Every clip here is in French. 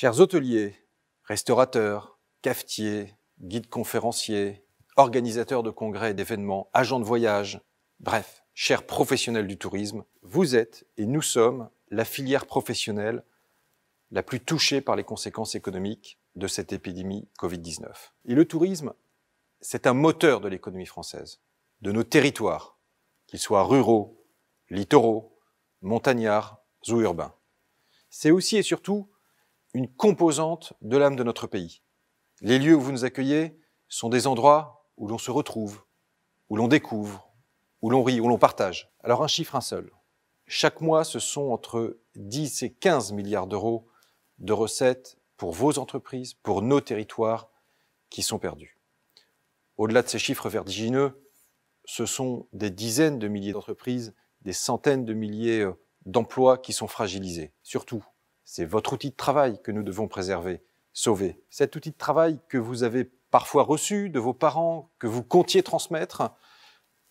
Chers hôteliers, restaurateurs, cafetiers, guides conférenciers, organisateurs de congrès et d'événements, agents de voyage, bref, chers professionnels du tourisme, vous êtes et nous sommes la filière professionnelle la plus touchée par les conséquences économiques de cette épidémie Covid-19. Et le tourisme, c'est un moteur de l'économie française, de nos territoires, qu'ils soient ruraux, littoraux, montagnards ou urbains. C'est aussi et surtout une composante de l'âme de notre pays. Les lieux où vous nous accueillez sont des endroits où l'on se retrouve, où l'on découvre, où l'on rit, où l'on partage. Alors un chiffre, un seul. Chaque mois, ce sont entre 10 et 15 milliards d'euros de recettes pour vos entreprises, pour nos territoires qui sont perdus. Au-delà de ces chiffres vertigineux, ce sont des dizaines de milliers d'entreprises, des centaines de milliers euh, d'emplois qui sont fragilisés. Surtout, c'est votre outil de travail que nous devons préserver, sauver. Cet outil de travail que vous avez parfois reçu de vos parents, que vous comptiez transmettre,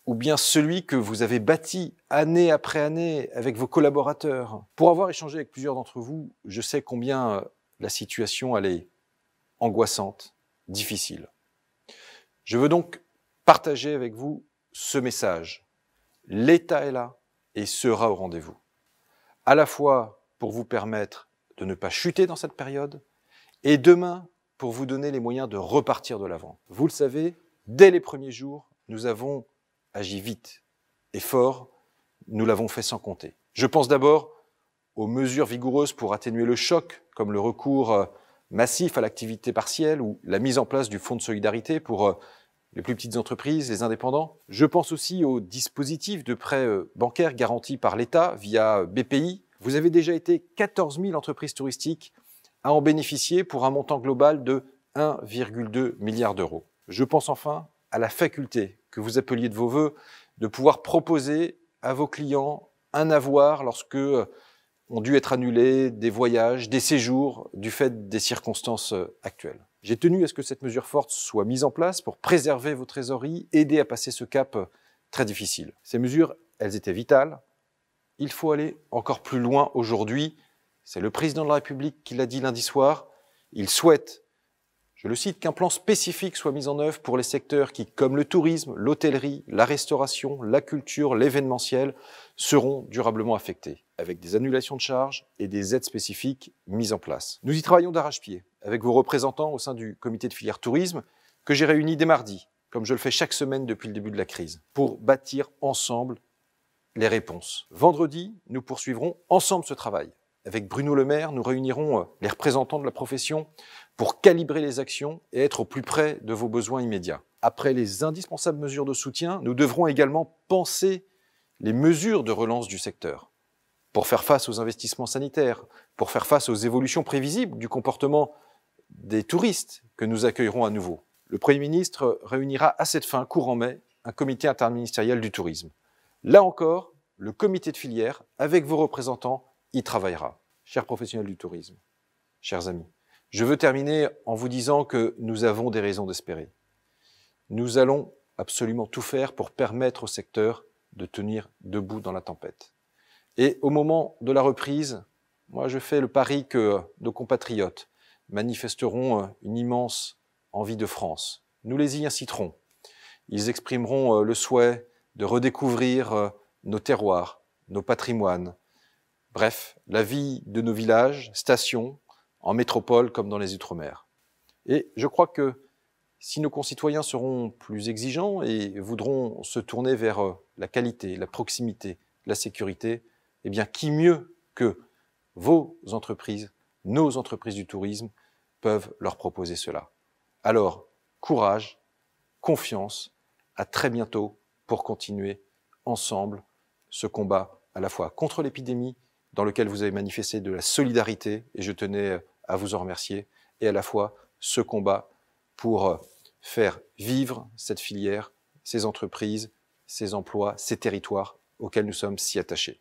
ou bien celui que vous avez bâti année après année avec vos collaborateurs. Pour avoir échangé avec plusieurs d'entre vous, je sais combien euh, la situation elle est angoissante, difficile. Je veux donc partager avec vous ce message. L'État est là et sera au rendez-vous. À la fois pour vous permettre de ne pas chuter dans cette période, et demain, pour vous donner les moyens de repartir de l'avant. Vous le savez, dès les premiers jours, nous avons agi vite et fort, nous l'avons fait sans compter. Je pense d'abord aux mesures vigoureuses pour atténuer le choc, comme le recours euh, massif à l'activité partielle ou la mise en place du fonds de solidarité pour euh, les plus petites entreprises, les indépendants. Je pense aussi aux dispositifs de prêts euh, bancaires garantis par l'État via BPI vous avez déjà été 14 000 entreprises touristiques à en bénéficier pour un montant global de 1,2 milliard d'euros. Je pense enfin à la faculté que vous appeliez de vos voeux de pouvoir proposer à vos clients un avoir lorsque euh, ont dû être annulés des voyages, des séjours du fait des circonstances euh, actuelles. J'ai tenu à ce que cette mesure forte soit mise en place pour préserver vos trésoreries, aider à passer ce cap euh, très difficile. Ces mesures, elles étaient vitales il faut aller encore plus loin aujourd'hui. C'est le président de la République qui l'a dit lundi soir. Il souhaite, je le cite, qu'un plan spécifique soit mis en œuvre pour les secteurs qui, comme le tourisme, l'hôtellerie, la restauration, la culture, l'événementiel, seront durablement affectés, avec des annulations de charges et des aides spécifiques mises en place. Nous y travaillons d'arrache-pied, avec vos représentants au sein du comité de filière tourisme, que j'ai réuni dès mardi, comme je le fais chaque semaine depuis le début de la crise, pour bâtir ensemble les réponses. Vendredi, nous poursuivrons ensemble ce travail. Avec Bruno Le Maire, nous réunirons euh, les représentants de la profession pour calibrer les actions et être au plus près de vos besoins immédiats. Après les indispensables mesures de soutien, nous devrons également penser les mesures de relance du secteur pour faire face aux investissements sanitaires, pour faire face aux évolutions prévisibles du comportement des touristes que nous accueillerons à nouveau. Le Premier ministre réunira à cette fin, courant mai, un comité interministériel du tourisme. Là encore, le comité de filière, avec vos représentants, y travaillera. Chers professionnels du tourisme, chers amis, je veux terminer en vous disant que nous avons des raisons d'espérer. Nous allons absolument tout faire pour permettre au secteur de tenir debout dans la tempête. Et au moment de la reprise, moi je fais le pari que nos compatriotes manifesteront euh, une immense envie de France. Nous les y inciterons. Ils exprimeront euh, le souhait de redécouvrir euh, nos terroirs, nos patrimoines, bref, la vie de nos villages, stations, en métropole comme dans les Outre-mer. Et je crois que si nos concitoyens seront plus exigeants et voudront se tourner vers euh, la qualité, la proximité, la sécurité, eh bien, qui mieux que vos entreprises, nos entreprises du tourisme, peuvent leur proposer cela. Alors, courage, confiance, à très bientôt pour continuer ensemble ce combat à la fois contre l'épidémie, dans lequel vous avez manifesté de la solidarité, et je tenais euh, à vous en remercier, et à la fois ce combat pour euh, faire vivre cette filière, ces entreprises, ces emplois, ces territoires auxquels nous sommes si attachés.